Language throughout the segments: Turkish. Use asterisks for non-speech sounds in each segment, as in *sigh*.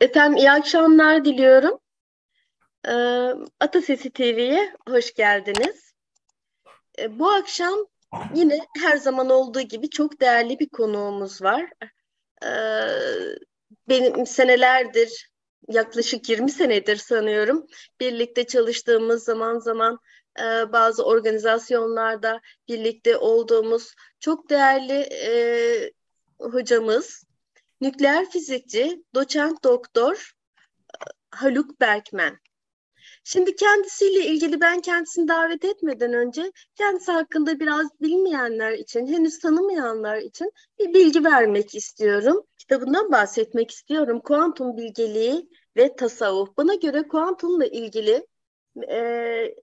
Efendim iyi akşamlar diliyorum. E, Atasesi TV'ye hoş geldiniz. Ee, bu akşam yine her zaman olduğu gibi çok değerli bir konuğumuz var. Ee, benim senelerdir, yaklaşık 20 senedir sanıyorum, birlikte çalıştığımız zaman zaman e, bazı organizasyonlarda birlikte olduğumuz çok değerli e, hocamız, nükleer fizikçi doçent doktor e, Haluk Berkmen. Şimdi kendisiyle ilgili ben kendisini davet etmeden önce kendisi hakkında biraz bilmeyenler için, henüz tanımayanlar için bir bilgi vermek istiyorum. Kitabından bahsetmek istiyorum. Kuantum bilgeliği ve tasavvuf. Bana göre kuantumla ilgili e,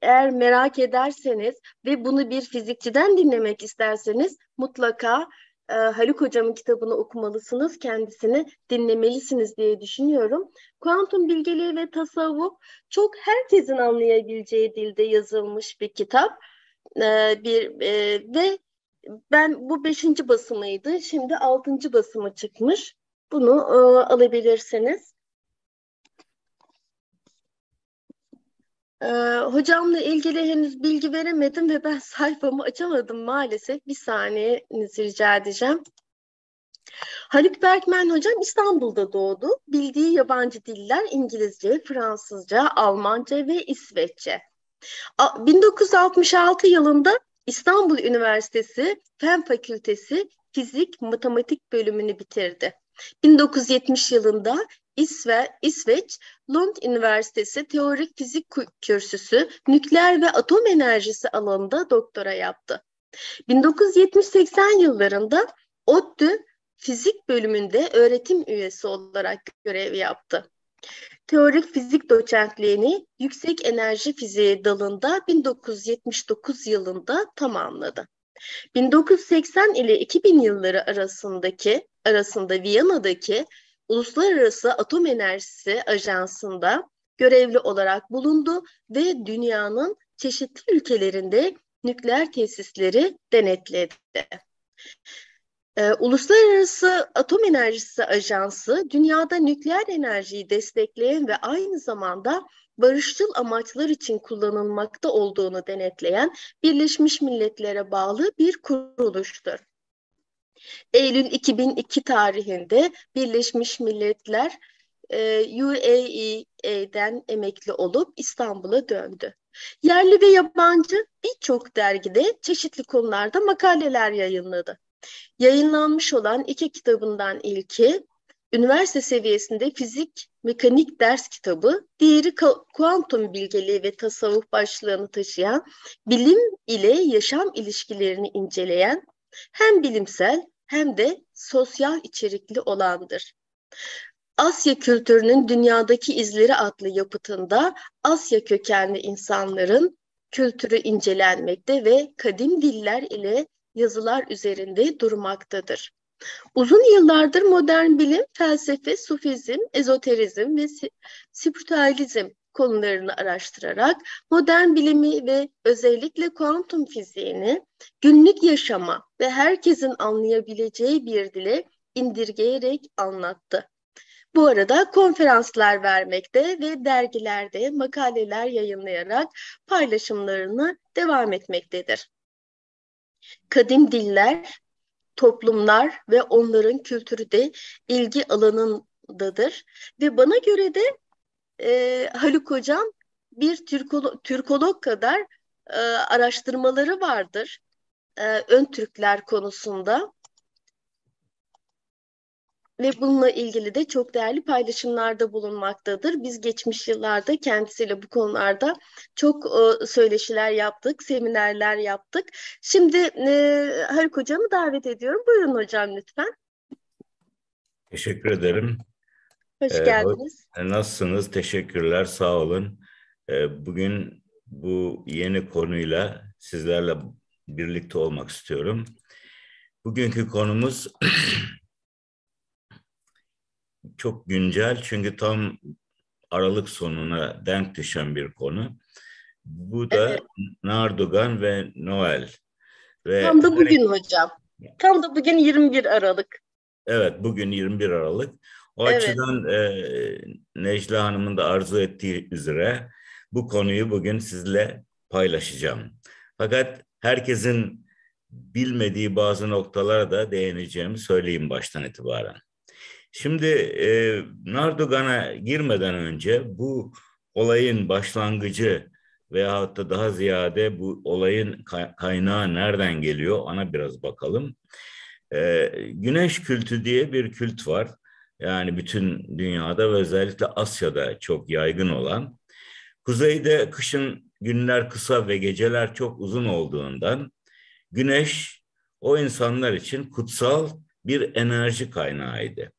eğer merak ederseniz ve bunu bir fizikçiden dinlemek isterseniz mutlaka e, Haluk Hocam'ın kitabını okumalısınız, kendisini dinlemelisiniz diye düşünüyorum. Kuantum bilgeliği ve tasavvuf çok herkesin anlayabileceği dilde yazılmış bir kitap. E, bir e, Ve ben bu beşinci basımıydı, şimdi altıncı basıma çıkmış. Bunu e, alabilirsiniz. Ee, hocamla ilgili henüz bilgi veremedim ve ben *laughs* sayfamı açamadım maalesef. Bir saniyenizi rica edeceğim. Haluk Berkmen hocam İstanbul'da doğdu. Bildiği yabancı diller İngilizce, Fransızca, Almanca ve İsveççe. 1966 yılında İstanbul Üniversitesi Fen Fakültesi Fizik Matematik bölümünü bitirdi. 1970 yılında İsve, İsveç, Lund Üniversitesi Teorik Fizik Kürsüsü Nükleer ve Atom Enerjisi alanında doktora yaptı. 1970-80 yıllarında ODTÜ Fizik bölümünde öğretim üyesi olarak görev yaptı. Teorik fizik doçentliğini yüksek enerji fiziği dalında 1979 yılında tamamladı. 1980 ile 2000 yılları arasındaki arasında Viyana'daki Uluslararası Atom Enerjisi Ajansı'nda görevli olarak bulundu ve dünyanın çeşitli ülkelerinde nükleer tesisleri denetledi. Ee, Uluslararası Atom Enerjisi Ajansı dünyada nükleer enerjiyi destekleyen ve aynı zamanda barışçıl amaçlar için kullanılmakta olduğunu denetleyen Birleşmiş Milletler'e bağlı bir kuruluştur. Eylül 2002 tarihinde Birleşmiş Milletler e, UAE'den e emekli olup İstanbul'a döndü. Yerli ve yabancı birçok dergide çeşitli konularda makaleler yayınladı. Yayınlanmış olan iki kitabından ilki üniversite seviyesinde fizik mekanik ders kitabı, diğeri kuantum bilgeliği ve tasavvuf başlığını taşıyan bilim ile yaşam ilişkilerini inceleyen hem bilimsel hem de sosyal içerikli olandır. Asya kültürünün dünyadaki izleri adlı yapıtında Asya kökenli insanların kültürü incelenmekte ve kadim diller ile yazılar üzerinde durmaktadır. Uzun yıllardır modern bilim, felsefe, sufizm, ezoterizm ve spiritualizm konularını araştırarak modern bilimi ve özellikle kuantum fiziğini günlük yaşama ve herkesin anlayabileceği bir dile indirgeyerek anlattı. Bu arada konferanslar vermekte ve dergilerde makaleler yayınlayarak paylaşımlarını devam etmektedir. Kadim diller, toplumlar ve onların kültürü de ilgi alanındadır ve bana göre de e, Haluk Hocam bir Türkolo Türkolog kadar e, araştırmaları vardır e, ön Türkler konusunda. Ve bununla ilgili de çok değerli paylaşımlarda bulunmaktadır. Biz geçmiş yıllarda kendisiyle bu konularda çok e, söyleşiler yaptık, seminerler yaptık. Şimdi e, Haluk Hocam'ı davet ediyorum. Buyurun hocam lütfen. Teşekkür ederim. Hoş ee, geldiniz. E, nasılsınız? Teşekkürler, sağ olun. Ee, bugün bu yeni konuyla sizlerle birlikte olmak istiyorum. Bugünkü konumuz *clears throat* çok güncel çünkü tam Aralık sonuna denk düşen bir konu. Bu da evet. Nardogan ve Noel. Ve tam da bugün hocam. Tam da bugün 21 Aralık. Evet, bugün 21 Aralık. O evet. açıdan e, Necla Hanım'ın da arzu ettiği üzere bu konuyu bugün sizle paylaşacağım. Fakat herkesin bilmediği bazı noktalara da değineceğimi söyleyeyim baştan itibaren. Şimdi e, Nardogan'a girmeden önce bu olayın başlangıcı veyahut da daha ziyade bu olayın kaynağı nereden geliyor ona biraz bakalım. E, güneş kültü diye bir kült var yani bütün dünyada ve özellikle Asya'da çok yaygın olan. Kuzeyde kışın günler kısa ve geceler çok uzun olduğundan güneş o insanlar için kutsal bir enerji kaynağıydı.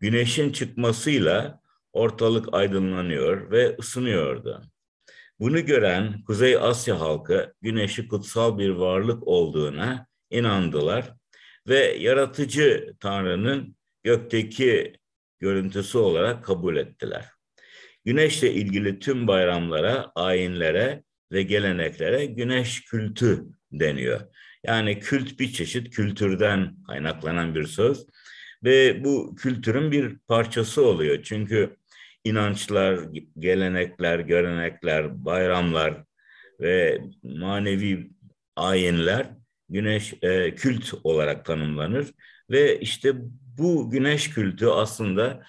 Güneşin çıkmasıyla ortalık aydınlanıyor ve ısınıyordu. Bunu gören Kuzey Asya halkı güneşi kutsal bir varlık olduğuna inandılar ve yaratıcı Tanrı'nın gökteki görüntüsü olarak kabul ettiler. Güneşle ilgili tüm bayramlara, ayinlere ve geleneklere güneş kültü deniyor. Yani kült bir çeşit kültürden kaynaklanan bir söz ve bu kültürün bir parçası oluyor. Çünkü inançlar, gelenekler, görenekler, bayramlar ve manevi ayinler güneş e, kült olarak tanımlanır ve işte bu güneş kültü aslında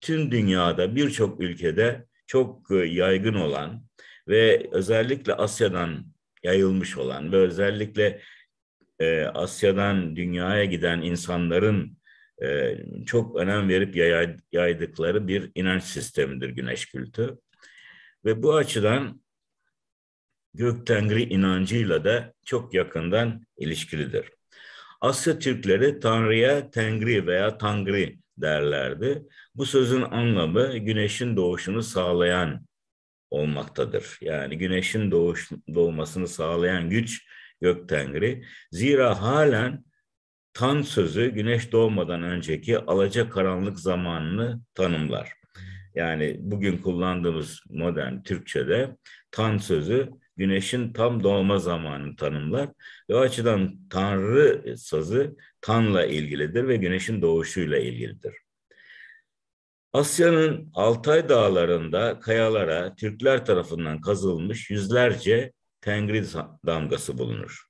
tüm dünyada birçok ülkede çok e, yaygın olan ve özellikle Asya'dan yayılmış olan ve özellikle e, Asya'dan dünyaya giden insanların e, çok önem verip yaydıkları bir inanç sistemidir güneş kültü. Ve bu açıdan gök tengri inancıyla da çok yakından ilişkilidir. Asya Türkleri Tanrı'ya Tengri veya Tangri derlerdi. Bu sözün anlamı güneşin doğuşunu sağlayan olmaktadır. Yani güneşin doğuş, doğmasını sağlayan güç gök tengri. Zira halen tan sözü güneş doğmadan önceki alaca karanlık zamanını tanımlar. Yani bugün kullandığımız modern Türkçe'de tan sözü güneşin tam doğma zamanını tanımlar ve o açıdan tanrı sazı tanla ilgilidir ve güneşin doğuşuyla ilgilidir. Asya'nın Altay dağlarında kayalara Türkler tarafından kazılmış yüzlerce Tengri damgası bulunur.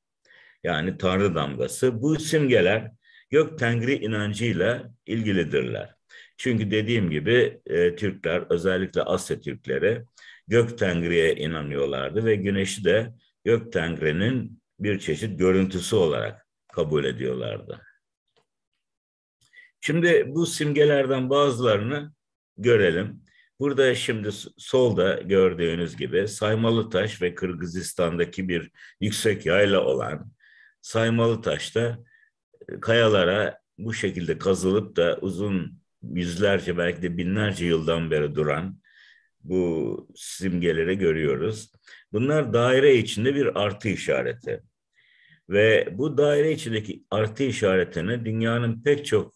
Yani Tanrı damgası. Bu simgeler gök Tengri inancıyla ilgilidirler. Çünkü dediğim gibi e, Türkler özellikle Asya Türkleri Gök Tengri'ye inanıyorlardı ve güneşi de Gök Tengri'nin bir çeşit görüntüsü olarak kabul ediyorlardı. Şimdi bu simgelerden bazılarını görelim. Burada şimdi solda gördüğünüz gibi Saymalı Taş ve Kırgızistan'daki bir yüksek yayla olan Saymalı Taş'ta e, kayalara bu şekilde kazılıp da uzun yüzlerce belki de binlerce yıldan beri duran bu simgeleri görüyoruz. Bunlar daire içinde bir artı işareti. Ve bu daire içindeki artı işaretini dünyanın pek çok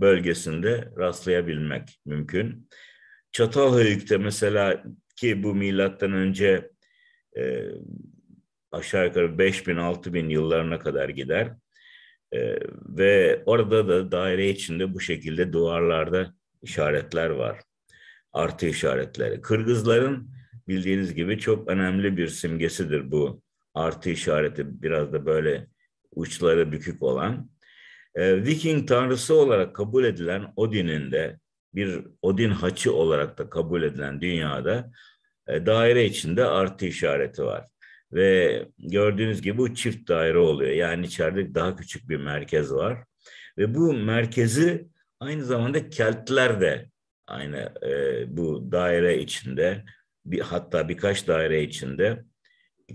bölgesinde rastlayabilmek mümkün. Çatalhöyük'te mesela ki bu milattan önce e, aşağı yukarı 5000 bin yıllarına kadar gider. E, ve orada da daire içinde bu şekilde duvarlarda işaretler var artı işaretleri. Kırgızların bildiğiniz gibi çok önemli bir simgesidir bu artı işareti biraz da böyle uçları bükük olan. E, Viking tanrısı olarak kabul edilen Odin'in de bir Odin haçı olarak da kabul edilen dünyada e, daire içinde artı işareti var. Ve gördüğünüz gibi bu çift daire oluyor. Yani içeride daha küçük bir merkez var. Ve bu merkezi aynı zamanda Keltler de aynı e, bu daire içinde bir hatta birkaç daire içinde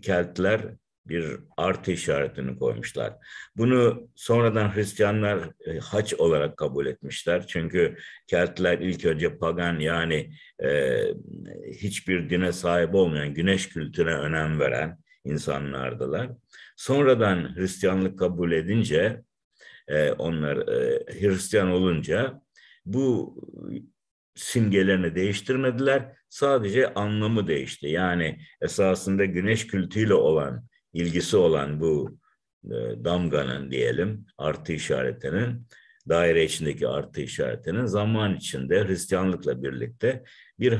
Keltler bir artı işaretini koymuşlar. Bunu sonradan Hristiyanlar e, haç olarak kabul etmişler. Çünkü Keltler ilk önce pagan yani e, hiçbir dine sahip olmayan, güneş kültüne önem veren insanlardılar. Sonradan Hristiyanlık kabul edince, e, onlar e, Hristiyan olunca bu simgelerini değiştirmediler. Sadece anlamı değişti. Yani esasında güneş kültüyle olan, ilgisi olan bu e, damganın diyelim artı işaretinin, daire içindeki artı işaretinin zaman içinde Hristiyanlıkla birlikte bir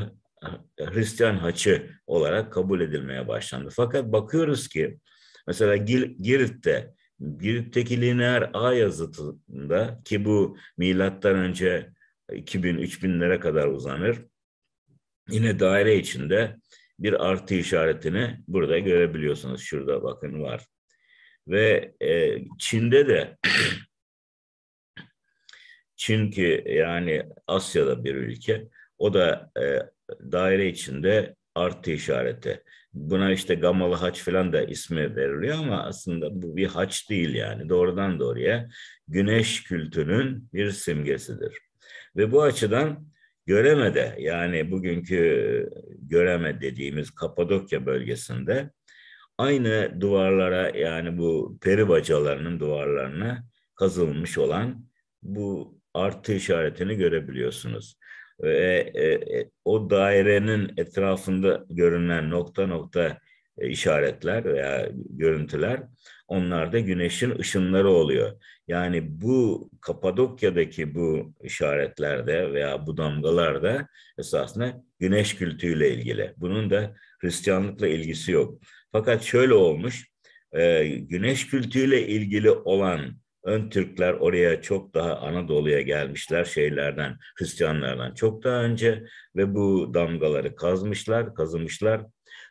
Hristiyan haçı olarak kabul edilmeye başlandı. Fakat bakıyoruz ki mesela Girit'te Girit'teki lineer A yazıtında ki bu milattan önce 2000-3000'lere kadar uzanır. Yine daire içinde bir artı işaretini burada görebiliyorsunuz. Şurada bakın var. Ve e, Çin'de de *clears throat* Çin ki yani Asya'da bir ülke. O da e, daire içinde artı işareti. Buna işte gamalı haç falan da ismi veriliyor ama aslında bu bir haç değil yani. Doğrudan doğruya güneş kültünün bir simgesidir. Ve bu açıdan Göreme'de yani bugünkü Göreme dediğimiz Kapadokya bölgesinde aynı duvarlara yani bu peri bacalarının duvarlarına kazılmış olan bu artı işaretini görebiliyorsunuz. Ve e, e, o dairenin etrafında görünen nokta nokta e, işaretler veya görüntüler onlar da güneşin ışınları oluyor. Yani bu Kapadokya'daki bu işaretlerde veya bu damgalarda esasında güneş kültüyle ilgili. Bunun da Hristiyanlıkla ilgisi yok. Fakat şöyle olmuş, e, güneş kültüyle ilgili olan ön Türkler oraya çok daha Anadolu'ya gelmişler şeylerden, Hristiyanlardan çok daha önce ve bu damgaları kazmışlar, kazımışlar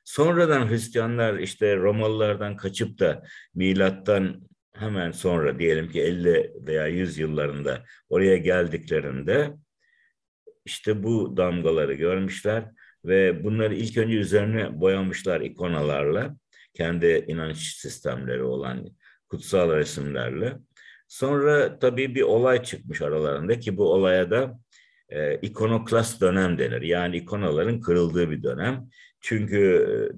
Sonradan Hristiyanlar işte Romalılardan kaçıp da milattan hemen sonra diyelim ki 50 veya 100 yıllarında oraya geldiklerinde işte bu damgaları görmüşler ve bunları ilk önce üzerine boyamışlar ikonalarla kendi inanç sistemleri olan kutsal resimlerle. Sonra tabii bir olay çıkmış aralarında ki bu olaya da e, ikonoklast dönem denir. Yani ikonaların kırıldığı bir dönem. Çünkü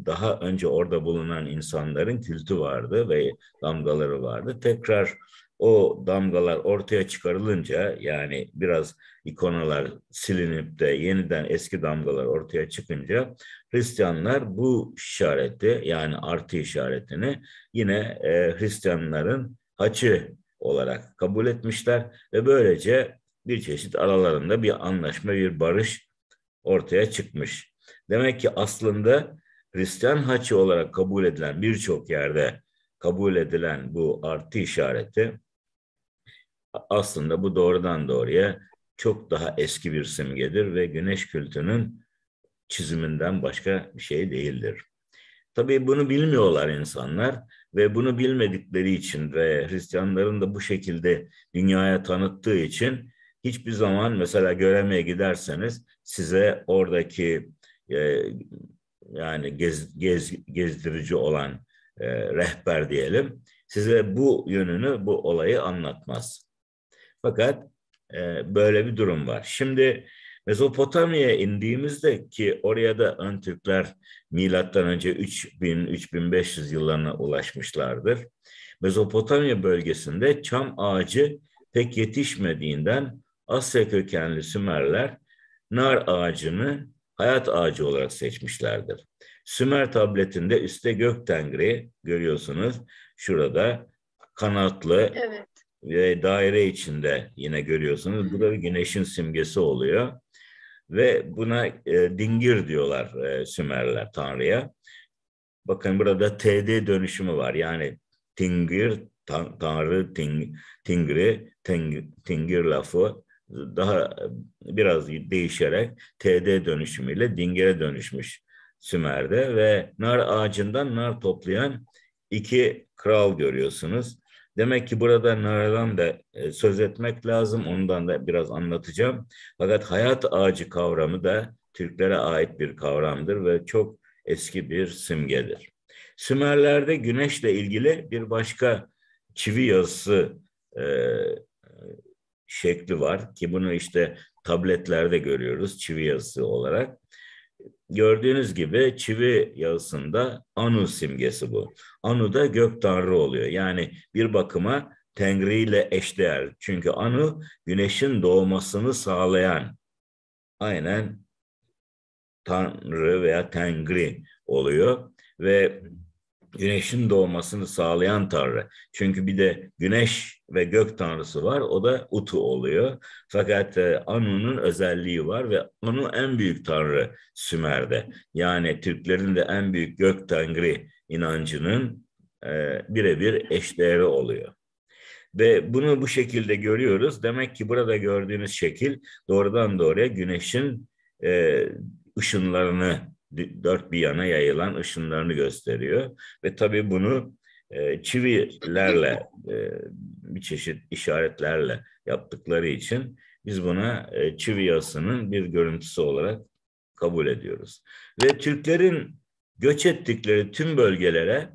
e, daha önce orada bulunan insanların kültü vardı ve damgaları vardı. Tekrar o damgalar ortaya çıkarılınca yani biraz ikonalar silinip de yeniden eski damgalar ortaya çıkınca Hristiyanlar bu işareti yani artı işaretini yine e, Hristiyanların haçı olarak kabul etmişler ve böylece bir çeşit aralarında bir anlaşma, bir barış ortaya çıkmış. Demek ki aslında Hristiyan haçı olarak kabul edilen birçok yerde kabul edilen bu artı işareti aslında bu doğrudan doğruya çok daha eski bir simgedir ve güneş kültünün çiziminden başka bir şey değildir. Tabii bunu bilmiyorlar insanlar ve bunu bilmedikleri için ve Hristiyanların da bu şekilde dünyaya tanıttığı için hiçbir zaman mesela göremeye giderseniz size oradaki e, yani gez, gez, gezdirici olan e, rehber diyelim size bu yönünü, bu olayı anlatmaz. Fakat e, böyle bir durum var. Şimdi Mezopotamya'ya indiğimizde ki oraya da ön Türkler milattan önce 3000-3500 yıllarına ulaşmışlardır. Mezopotamya bölgesinde çam ağacı pek yetişmediğinden Asya kökenli Sümerler nar ağacını hayat ağacı olarak seçmişlerdir. Sümer tabletinde üstte gök tengri görüyorsunuz şurada kanatlı evet. ve daire içinde yine görüyorsunuz. Bu da güneşin simgesi oluyor ve buna e, dingir diyorlar e, Sümerler Tanrı'ya. Bakın burada TD dönüşümü var yani tingir, tan, Tanrı ting, tingri, ting, tingir lafı daha e, biraz değişerek TD dönüşümüyle dingere dönüşmüş Sümer'de ve nar ağacından nar toplayan iki kral görüyorsunuz. Demek ki burada nardan da e, söz etmek lazım. Ondan da biraz anlatacağım. Fakat hayat ağacı kavramı da Türklere ait bir kavramdır ve çok eski bir simgedir. Sümerler'de güneşle ilgili bir başka çivi yazısı e, şekli var ki bunu işte tabletlerde görüyoruz çivi yazısı olarak. Gördüğünüz gibi çivi yazısında Anu simgesi bu. Anu da gök tanrı oluyor. Yani bir bakıma Tengri ile eşdeğer. Çünkü Anu güneşin doğmasını sağlayan aynen tanrı veya Tengri oluyor ve güneşin doğmasını sağlayan tanrı. Çünkü bir de güneş ve gök tanrısı var. O da Utu oluyor. Fakat e, Anu'nun özelliği var ve Anu en büyük tanrı Sümer'de. Yani Türklerin de en büyük gök tangri inancının e, birebir eşdeğeri oluyor. Ve bunu bu şekilde görüyoruz. Demek ki burada gördüğünüz şekil doğrudan doğruya güneşin e, ışınlarını dört bir yana yayılan ışınlarını gösteriyor. Ve tabii bunu e, çivilerle e, bir çeşit işaretlerle yaptıkları için biz buna e, çivi yasının bir görüntüsü olarak kabul ediyoruz. Ve Türklerin göç ettikleri tüm bölgelere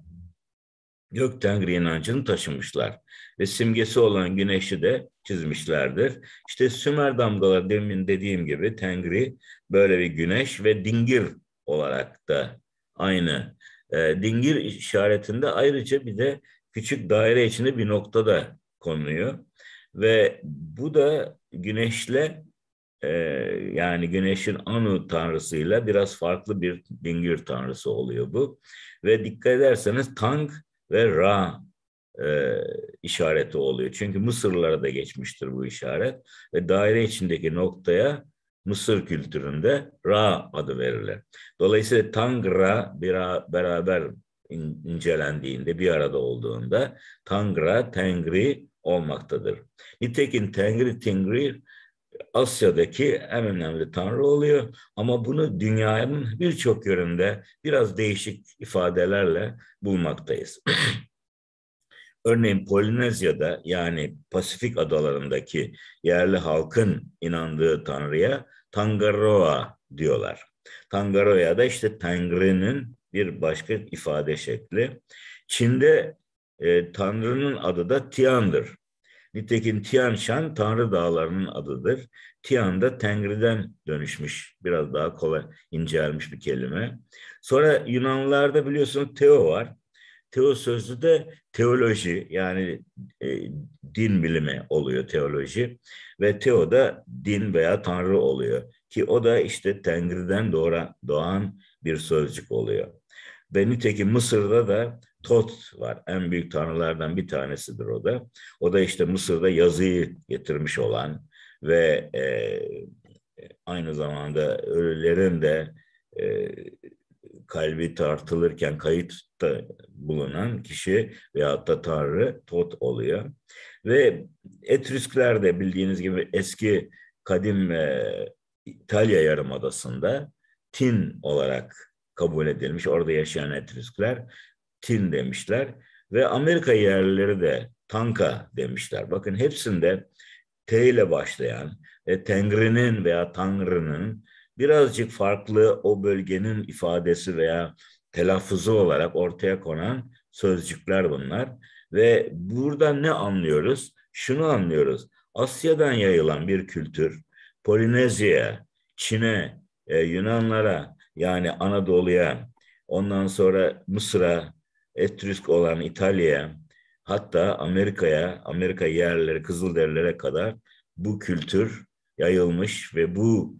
gök inancını taşımışlar. Ve simgesi olan güneşi de çizmişlerdir. İşte Sümer damgaları demin dediğim gibi tengri böyle bir güneş ve dingir olarak da aynı. E, dingil işaretinde ayrıca bir de küçük daire içinde bir nokta da konuyor Ve bu da güneşle e, yani güneşin Anu tanrısıyla biraz farklı bir dingir tanrısı oluyor bu. Ve dikkat ederseniz Tang ve Ra e, işareti oluyor. Çünkü Mısırlara da geçmiştir bu işaret. Ve daire içindeki noktaya Mısır kültüründe Ra adı verilir. Dolayısıyla Tangra beraber incelendiğinde, bir arada olduğunda Tangra, Tengri olmaktadır. Nitekim Tengri, Tengri Asya'daki en önemli tanrı oluyor. Ama bunu dünyanın birçok yönünde biraz değişik ifadelerle bulmaktayız. *clears throat* Örneğin Polinezya'da yani Pasifik adalarındaki yerli halkın inandığı tanrıya Tangaroa diyorlar. Tangaroya da işte Tengri'nin bir başka ifade şekli. Çin'de e, Tanrı'nın adı da Tian'dır. Nitekim Tian Shan Tanrı dağlarının adıdır. Tian da Tengri'den dönüşmüş. Biraz daha kolay incelmiş bir kelime. Sonra Yunanlarda biliyorsunuz Teo var. Teo sözlü de teoloji yani e, din bilimi oluyor teoloji ve teo da din veya tanrı oluyor ki o da işte Tengri'den doğan, doğan bir sözcük oluyor. Ve nitekim Mısır'da da Tot var. En büyük tanrılardan bir tanesidir o da. O da işte Mısır'da yazıyı getirmiş olan ve e, aynı zamanda ölülerin de e, kalbi tartılırken kayıtta bulunan kişi veyahut da Tanrı Tot oluyor. Ve Etrüskler de bildiğiniz gibi eski kadim e, İtalya Yarımadası'nda Tin olarak kabul edilmiş. Orada yaşayan Etrüskler Tin demişler ve Amerika yerlileri de Tanka demişler. Bakın hepsinde T ile başlayan ve Tengri'nin veya Tanrı'nın birazcık farklı o bölgenin ifadesi veya telaffuzu olarak ortaya konan sözcükler bunlar. Ve buradan ne anlıyoruz? Şunu anlıyoruz. Asya'dan yayılan bir kültür, Polinezya'ya, Çin'e, e, Yunanlara yani Anadolu'ya, ondan sonra Mısır'a, Etrusk olan İtalya'ya, hatta Amerika'ya, Amerika yerleri, Kızılderililere kadar bu kültür yayılmış ve bu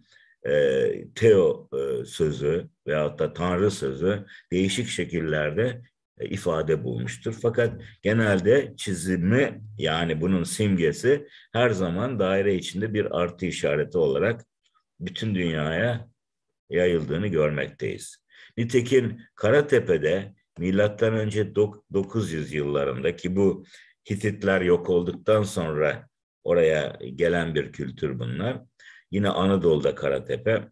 e, Teo e, sözü veyahut da Tanrı sözü değişik şekillerde e, ifade bulmuştur. Fakat genelde çizimi yani bunun simgesi her zaman daire içinde bir artı işareti olarak bütün dünyaya yayıldığını görmekteyiz. Nitekim Karatepe'de milattan önce 900 yıllarında ki bu Hititler yok olduktan sonra oraya gelen bir kültür bunlar Yine Anadolu'da Karatepe.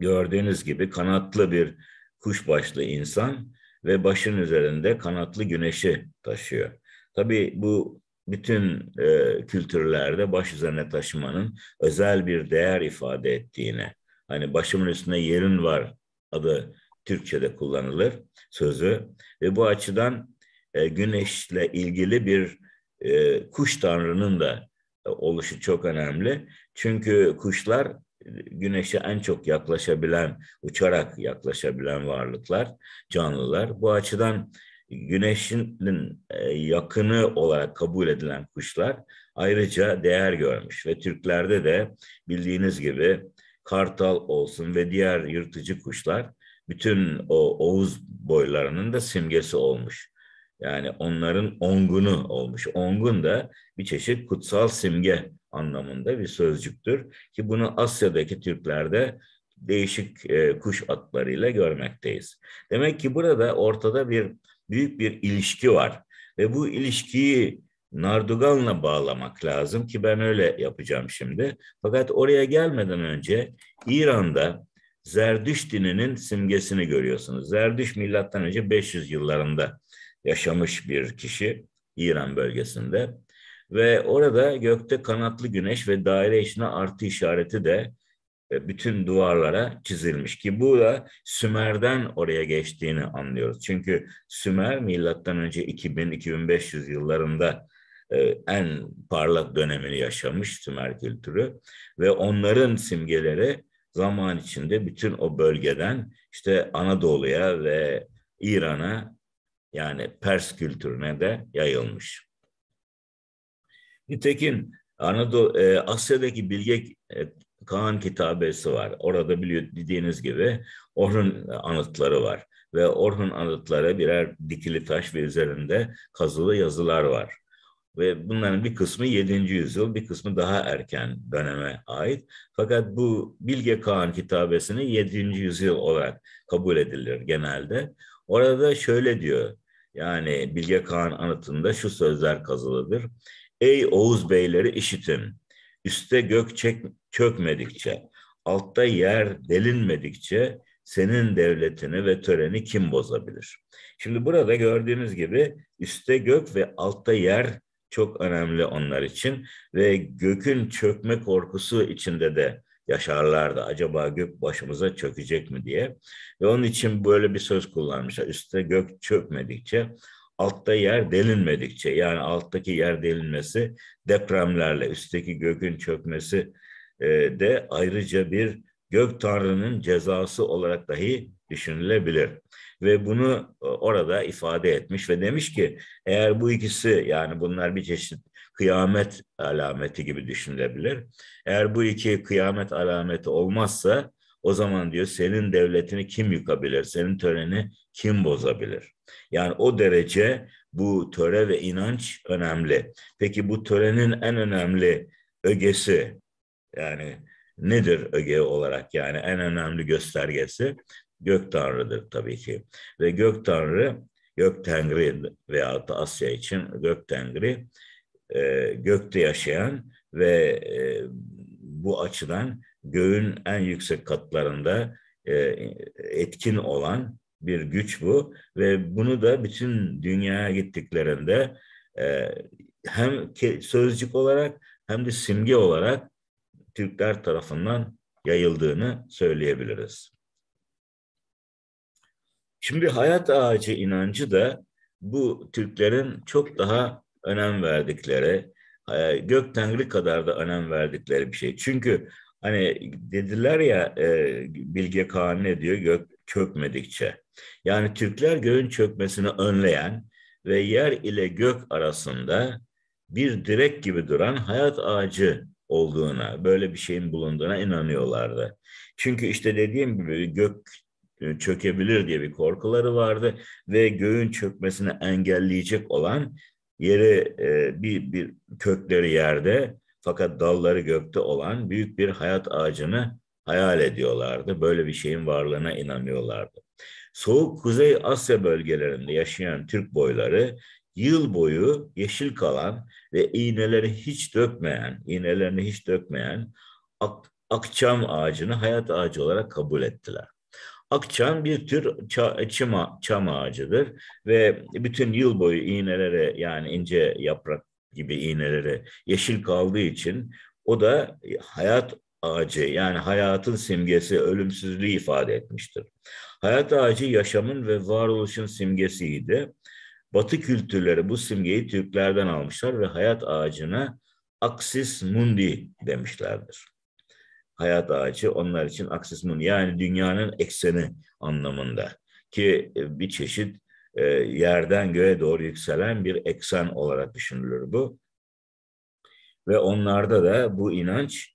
Gördüğünüz gibi kanatlı bir kuş başlı insan ve başın üzerinde kanatlı güneşi taşıyor. Tabii bu bütün e, kültürlerde baş üzerine taşımanın özel bir değer ifade ettiğine, hani başımın üstünde yerin var adı Türkçe'de kullanılır sözü ve bu açıdan e, güneşle ilgili bir e, kuş tanrının da e, oluşu çok önemli. Çünkü kuşlar e, güneşe en çok yaklaşabilen, uçarak yaklaşabilen varlıklar, canlılar. Bu açıdan güneşin e, yakını olarak kabul edilen kuşlar ayrıca değer görmüş ve Türklerde de bildiğiniz gibi kartal olsun ve diğer yırtıcı kuşlar bütün o Oğuz boylarının da simgesi olmuş. Yani onların ongunu olmuş. Ongun da bir çeşit kutsal simge anlamında bir sözcüktür. Ki bunu Asya'daki Türklerde değişik e, kuş atlarıyla görmekteyiz. Demek ki burada ortada bir büyük bir ilişki var. Ve bu ilişkiyi Nardugan'la bağlamak lazım ki ben öyle yapacağım şimdi. Fakat oraya gelmeden önce İran'da Zerdüş dininin simgesini görüyorsunuz. Zerdüş milattan önce 500 yıllarında yaşamış bir kişi İran bölgesinde. Ve orada gökte kanatlı güneş ve daire içine artı işareti de e, bütün duvarlara çizilmiş ki bu da Sümer'den oraya geçtiğini anlıyoruz. Çünkü Sümer milattan önce 2000-2500 yıllarında e, en parlak dönemini yaşamış Sümer kültürü ve onların simgeleri zaman içinde bütün o bölgeden işte Anadolu'ya ve İran'a yani Pers kültürüne de yayılmış. Nitekim Anadolu, e, Asya'daki Bilge e, Kaan kitabesi var. Orada bildiğiniz gibi Orhun anıtları var. Ve Orhun anıtları birer dikili taş ve üzerinde kazılı yazılar var. Ve bunların bir kısmı 7. yüzyıl, bir kısmı daha erken döneme ait. Fakat bu Bilge Kağan kitabesini 7. yüzyıl olarak kabul edilir genelde. Orada şöyle diyor yani Bilge Kağan anıtında şu sözler kazılıdır. Ey Oğuz beyleri işitin. Üste gök çek, çökmedikçe, altta yer delinmedikçe senin devletini ve töreni kim bozabilir? Şimdi burada gördüğünüz gibi üste gök ve altta yer çok önemli onlar için ve gökün çökme korkusu içinde de yaşarlardı. Acaba gök başımıza çökecek mi diye. Ve onun için böyle bir söz kullanmışlar. Üste gök çökmedikçe altta yer delinmedikçe yani alttaki yer delinmesi depremlerle üstteki gökün çökmesi e, de ayrıca bir gök tanrının cezası olarak dahi düşünülebilir. Ve bunu e, orada ifade etmiş ve demiş ki eğer bu ikisi yani bunlar bir çeşit kıyamet alameti gibi düşünülebilir. Eğer bu iki kıyamet alameti olmazsa o zaman diyor senin devletini kim yıkabilir, senin töreni kim bozabilir? Yani o derece bu töre ve inanç önemli. Peki bu törenin en önemli ögesi yani nedir öge olarak yani en önemli göstergesi? Gök Tanrı'dır tabii ki. Ve Gök Tanrı, Gök Tengri veyahut da Asya için Gök Tengri e, gökte yaşayan ve e, bu açıdan göğün en yüksek katlarında e, etkin olan bir güç bu ve bunu da bütün dünyaya gittiklerinde e, hem sözcük olarak hem de simge olarak Türkler tarafından yayıldığını söyleyebiliriz. Şimdi hayat ağacı inancı da bu Türklerin çok daha önem verdikleri, e, gök tengri kadar da önem verdikleri bir şey. Çünkü hani dediler ya e, Bilge Kağan ne diyor gök çökmedikçe. Yani Türkler göğün çökmesini önleyen ve yer ile gök arasında bir direk gibi duran hayat ağacı olduğuna, böyle bir şeyin bulunduğuna inanıyorlardı. Çünkü işte dediğim gibi gök çökebilir diye bir korkuları vardı ve göğün çökmesini engelleyecek olan Yeri e, bir, bir kökleri yerde fakat dalları gökte olan büyük bir hayat ağacını hayal ediyorlardı. Böyle bir şeyin varlığına inanıyorlardı. Soğuk Kuzey Asya bölgelerinde yaşayan Türk boyları yıl boyu yeşil kalan ve iğneleri hiç dökmeyen, iğnelerini hiç dökmeyen ak akçam ağacını hayat ağacı olarak kabul ettiler. Akçan bir tür ça, çam ağacıdır ve bütün yıl boyu iğnelere yani ince yaprak gibi iğnelere yeşil kaldığı için o da hayat ağacı yani hayatın simgesi ölümsüzlüğü ifade etmiştir. Hayat ağacı yaşamın ve varoluşun simgesiydi. Batı kültürleri bu simgeyi Türklerden almışlar ve hayat ağacına Axis Mundi demişlerdir hayat ağacı onlar için aksismun yani dünyanın ekseni anlamında ki e, bir çeşit e, yerden göğe doğru yükselen bir eksen olarak düşünülür bu. Ve onlarda da bu inanç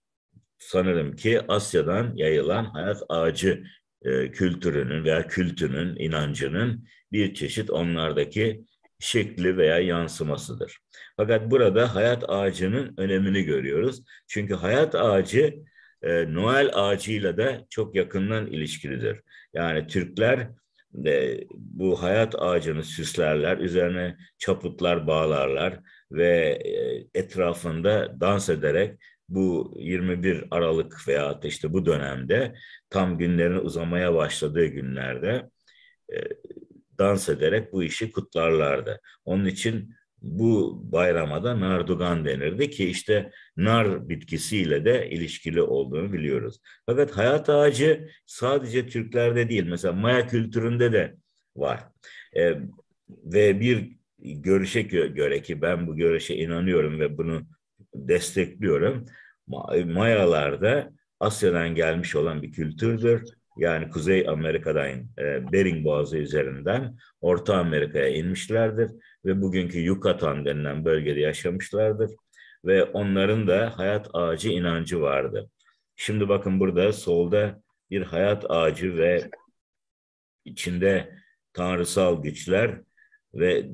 sanırım ki Asya'dan yayılan hayat ağacı e, kültürünün veya kültünün, inancının bir çeşit onlardaki şekli veya yansımasıdır. Fakat burada hayat ağacının önemini görüyoruz. Çünkü hayat ağacı e, Noel ağacıyla da çok yakından ilişkilidir. Yani Türkler e, bu hayat ağacını süslerler, üzerine çaputlar bağlarlar ve e, etrafında dans ederek bu 21 Aralık veya işte bu dönemde tam günlerin uzamaya başladığı günlerde e, dans ederek bu işi kutlarlardı. Onun için bu bayrama da nardugan denirdi ki işte nar bitkisiyle de ilişkili olduğunu biliyoruz. Fakat hayat ağacı sadece Türklerde değil mesela Maya kültüründe de var. E, ve bir görüşe göre ki ben bu görüşe inanıyorum ve bunu destekliyorum. Mayalarda Asya'dan gelmiş olan bir kültürdür. Yani Kuzey Amerika'dan e, Bering Boğazı üzerinden Orta Amerika'ya inmişlerdir ve bugünkü Yucatan denilen bölgede yaşamışlardır ve onların da hayat ağacı inancı vardı. Şimdi bakın burada solda bir hayat ağacı ve içinde tanrısal güçler ve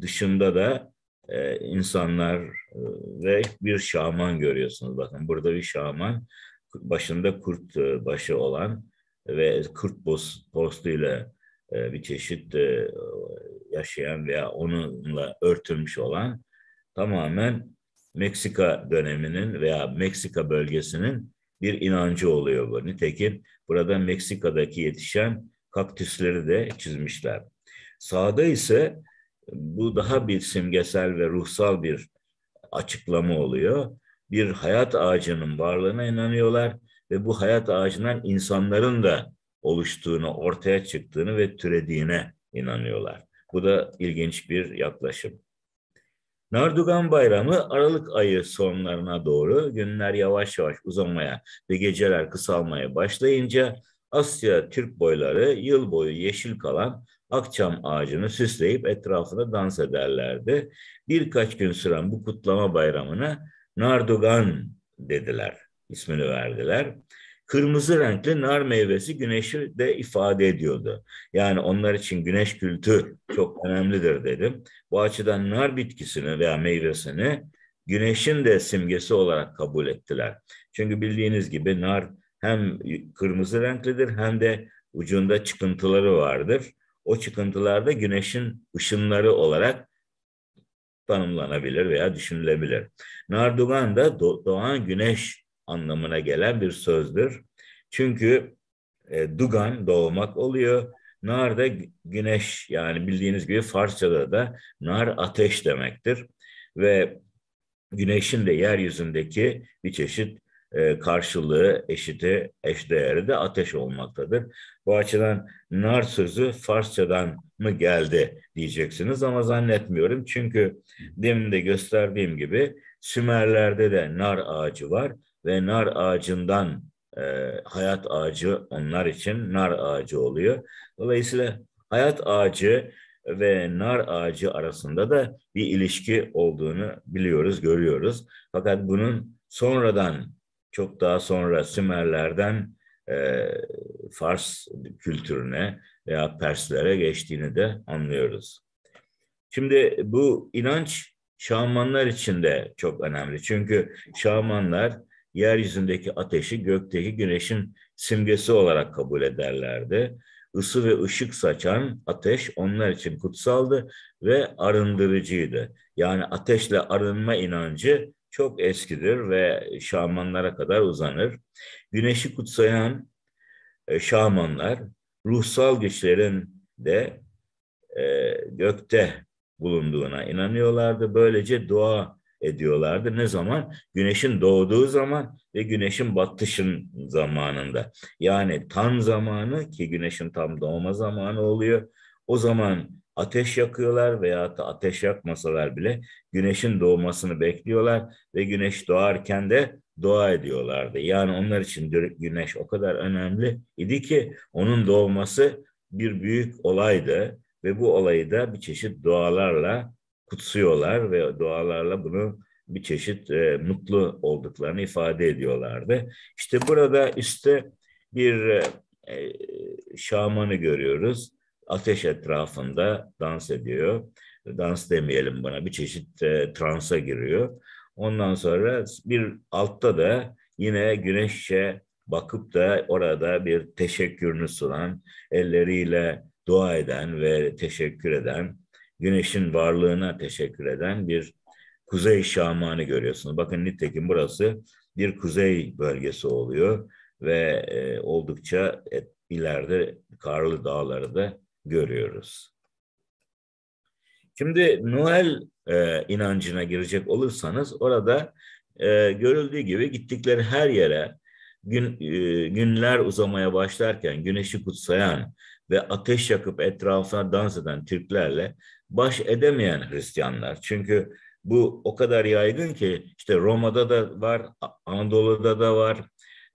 dışında da e, insanlar e, ve bir şaman görüyorsunuz. Bakın burada bir şaman başında kurt e, başı olan ve kurt postuyla e, bir çeşit e, yaşayan veya onunla örtülmüş olan tamamen Meksika döneminin veya Meksika bölgesinin bir inancı oluyor bu. Nitekim burada Meksika'daki yetişen kaktüsleri de çizmişler. Sağda ise bu daha bir simgesel ve ruhsal bir açıklama oluyor. Bir hayat ağacının varlığına inanıyorlar ve bu hayat ağacından insanların da oluştuğunu, ortaya çıktığını ve türediğine inanıyorlar. Bu da ilginç bir yaklaşım. Nardugan Bayramı Aralık ayı sonlarına doğru günler yavaş yavaş uzamaya ve geceler kısalmaya başlayınca Asya Türk boyları yıl boyu yeşil kalan akçam ağacını süsleyip etrafında dans ederlerdi. Birkaç gün süren bu kutlama bayramına Nardugan dediler, ismini verdiler kırmızı renkli nar meyvesi güneşi de ifade ediyordu. Yani onlar için güneş kültü çok önemlidir dedim. Bu açıdan nar bitkisini veya meyvesini güneşin de simgesi olarak kabul ettiler. Çünkü bildiğiniz gibi nar hem kırmızı renklidir hem de ucunda çıkıntıları vardır. O çıkıntılarda güneşin ışınları olarak tanımlanabilir veya düşünülebilir. Nardugan da doğan güneş anlamına gelen bir sözdür. Çünkü e, dugan doğmak oluyor. Nar da güneş yani bildiğiniz gibi Farsçada da nar ateş demektir. Ve güneşin de yeryüzündeki bir çeşit e, karşılığı, eşiti, eşdeğeri de ateş olmaktadır. Bu açıdan nar sözü Farsçadan mı geldi diyeceksiniz ama zannetmiyorum. Çünkü demin de gösterdiğim gibi Sümerlerde de nar ağacı var ve nar ağacından e, hayat ağacı onlar için nar ağacı oluyor. Dolayısıyla hayat ağacı ve nar ağacı arasında da bir ilişki olduğunu biliyoruz, görüyoruz. Fakat bunun sonradan, çok daha sonra Sümerlerden e, Fars kültürüne veya Perslere geçtiğini de anlıyoruz. Şimdi bu inanç şamanlar için de çok önemli. Çünkü şamanlar yeryüzündeki ateşi gökteki güneşin simgesi olarak kabul ederlerdi. Isı ve ışık saçan ateş onlar için kutsaldı ve arındırıcıydı. Yani ateşle arınma inancı çok eskidir ve şamanlara kadar uzanır. Güneşi kutsayan e, şamanlar ruhsal güçlerin de e, gökte bulunduğuna inanıyorlardı. Böylece doğa ediyorlardı. Ne zaman? Güneşin doğduğu zaman ve güneşin batışın zamanında. Yani tam zamanı ki güneşin tam doğma zamanı oluyor. O zaman ateş yakıyorlar veya da ateş yakmasalar bile güneşin doğmasını bekliyorlar ve güneş doğarken de dua ediyorlardı. Yani onlar için güneş o kadar önemli idi ki onun doğması bir büyük olaydı ve bu olayı da bir çeşit dualarla kutsuyorlar ve dualarla bunu bir çeşit e, mutlu olduklarını ifade ediyorlardı. İşte burada üstte bir e, e, şamanı görüyoruz. Ateş etrafında dans ediyor. Dans demeyelim buna bir çeşit e, transa giriyor. Ondan sonra bir altta da yine güneşe bakıp da orada bir teşekkürünü sunan, elleriyle dua eden ve teşekkür eden güneşin varlığına teşekkür eden bir kuzey şamanı görüyorsunuz. Bakın nitekim burası bir kuzey bölgesi oluyor ve e, oldukça et, ileride karlı dağları da görüyoruz. Şimdi Noel e, inancına girecek olursanız orada e, görüldüğü gibi gittikleri her yere gün e, günler uzamaya başlarken güneşi kutsayan ve ateş yakıp etrafına dans eden Türklerle baş edemeyen Hristiyanlar. Çünkü bu o kadar yaygın ki işte Roma'da da var, Anadolu'da da var.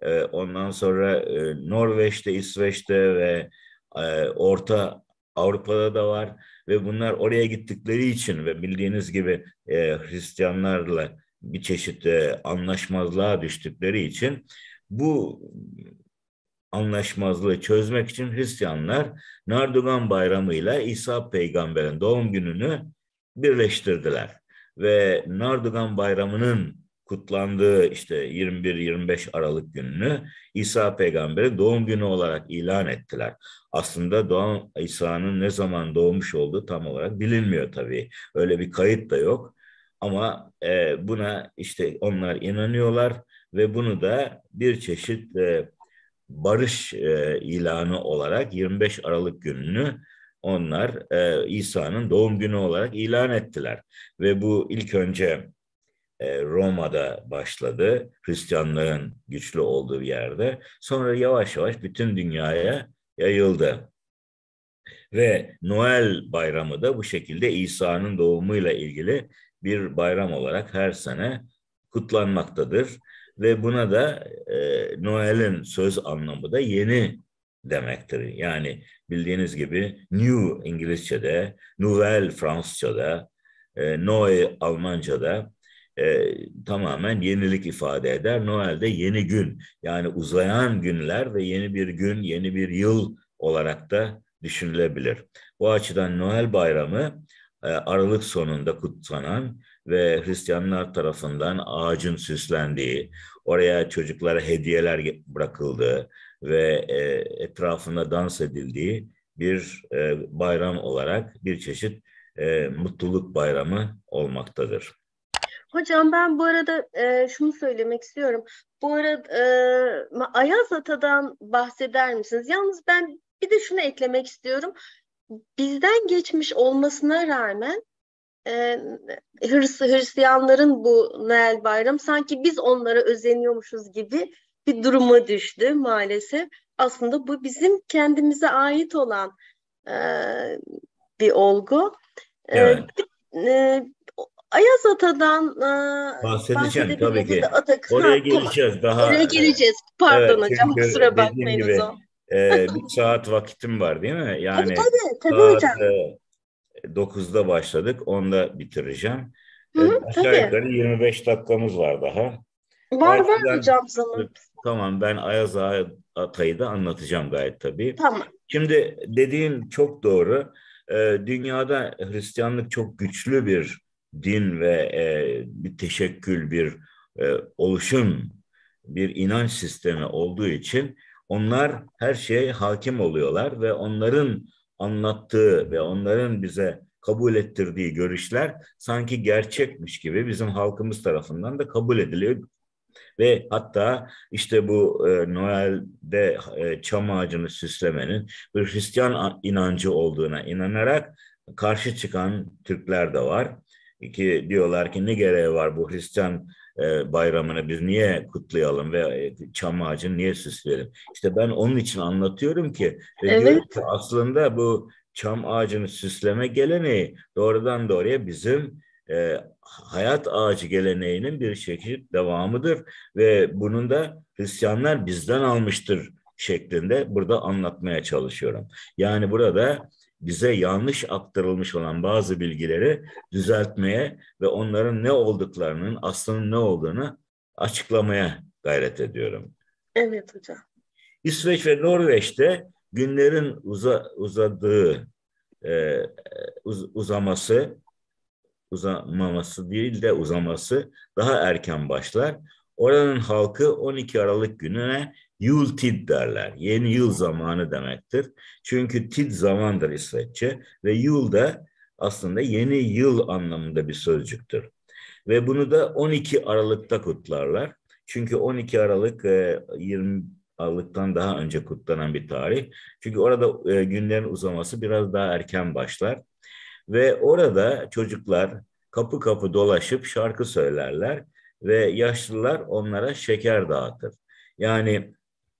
Ee, ondan sonra e, Norveç'te, İsveç'te ve e, Orta Avrupa'da da var ve bunlar oraya gittikleri için ve bildiğiniz gibi e, Hristiyanlarla bir çeşit anlaşmazlığa düştükleri için bu anlaşmazlığı çözmek için Hristiyanlar Nardugan Bayramı ile İsa peygamberin doğum gününü birleştirdiler. Ve Nardugan Bayramı'nın kutlandığı işte 21-25 Aralık gününü İsa peygamberin doğum günü olarak ilan ettiler. Aslında doğan İsa'nın ne zaman doğmuş olduğu tam olarak bilinmiyor tabii. Öyle bir kayıt da yok. Ama e, buna işte onlar inanıyorlar ve bunu da bir çeşit e, barış e, ilanı olarak 25 Aralık gününü onlar e, İsa'nın doğum günü olarak ilan ettiler. Ve bu ilk önce e, Roma'da başladı, Hristiyanlığın güçlü olduğu yerde. Sonra yavaş yavaş bütün dünyaya yayıldı. Ve Noel bayramı da bu şekilde İsa'nın doğumuyla ilgili bir bayram olarak her sene kutlanmaktadır. Ve buna da e, Noel'in söz anlamı da yeni demektir. Yani bildiğiniz gibi New İngilizce'de, Nouvelle Fransızca'da, e, Noe Almanca'da e, tamamen yenilik ifade eder. Noel'de yeni gün yani uzayan günler ve yeni bir gün, yeni bir yıl olarak da düşünülebilir. Bu açıdan Noel bayramı e, Aralık sonunda kutlanan ve Hristiyanlar tarafından ağacın süslendiği, oraya çocuklara hediyeler bırakıldığı ve e, etrafında dans edildiği bir e, bayram olarak bir çeşit e, mutluluk bayramı olmaktadır. Hocam ben bu arada e, şunu söylemek istiyorum. Bu arada e, Ayaz Ata'dan bahseder misiniz? Yalnız ben bir de şunu eklemek istiyorum. Bizden geçmiş olmasına rağmen e, Hırs, Hristiyanların bu Noel bayramı sanki biz onlara özeniyormuşuz gibi bir duruma düştü maalesef. Aslında bu bizim kendimize ait olan e, bir olgu. Ee, evet. E, e, Ayaz Ata'dan e, bahsedeceğim tabii ki. Atak, Oraya ha, geleceğiz tamam. daha. Oraya geleceğiz. Pardon evet, hocam kusura bakmayın gibi, o. e, bir saat vakitim var değil mi? Yani tabii tabii, tabii saat, hocam. E, 9'da başladık. onda bitireceğim. Hı hı, ee, Aşağı tabii. yukarı 25 dakikamız var daha. Var Artık var hocam zaman. Tamam ben Ayaz Atay'ı da anlatacağım gayet tabii. Tamam. Şimdi dediğin çok doğru. Ee, dünyada Hristiyanlık çok güçlü bir din ve e, bir teşekkül, bir e, oluşum, bir inanç sistemi olduğu için onlar her şeye hakim oluyorlar ve onların anlattığı ve onların bize kabul ettirdiği görüşler sanki gerçekmiş gibi bizim halkımız tarafından da kabul ediliyor. Ve hatta işte bu e, Noel'de e, çam ağacını süslemenin bir Hristiyan inancı olduğuna inanarak karşı çıkan Türkler de var. Ki diyorlar ki ne gereği var bu Hristiyan e, bayramını biz niye kutlayalım ve e, çam ağacını niye süsleyelim? İşte ben onun için anlatıyorum ki, evet. ki aslında bu çam ağacını süsleme geleneği doğrudan doğruya bizim e, hayat ağacı geleneğinin bir şekilde devamıdır ve bunun da Hristiyanlar bizden almıştır şeklinde burada anlatmaya çalışıyorum. Yani burada bize yanlış aktarılmış olan bazı bilgileri düzeltmeye ve onların ne olduklarının, aslında ne olduğunu açıklamaya gayret ediyorum. Evet hocam. İsveç ve Norveç'te günlerin uza, uzadığı e, uz, uzaması uzamaması değil de uzaması daha erken başlar. Oranın halkı 12 Aralık gününe Yul tid derler. Yeni yıl zamanı demektir. Çünkü tid zamandır İsveççe ve yul da aslında yeni yıl anlamında bir sözcüktür. Ve bunu da 12 Aralık'ta kutlarlar. Çünkü 12 Aralık 20 e, Aralık'tan daha önce kutlanan bir tarih. Çünkü orada e, günlerin uzaması biraz daha erken başlar. Ve orada çocuklar kapı kapı dolaşıp şarkı söylerler ve yaşlılar onlara şeker dağıtır. Yani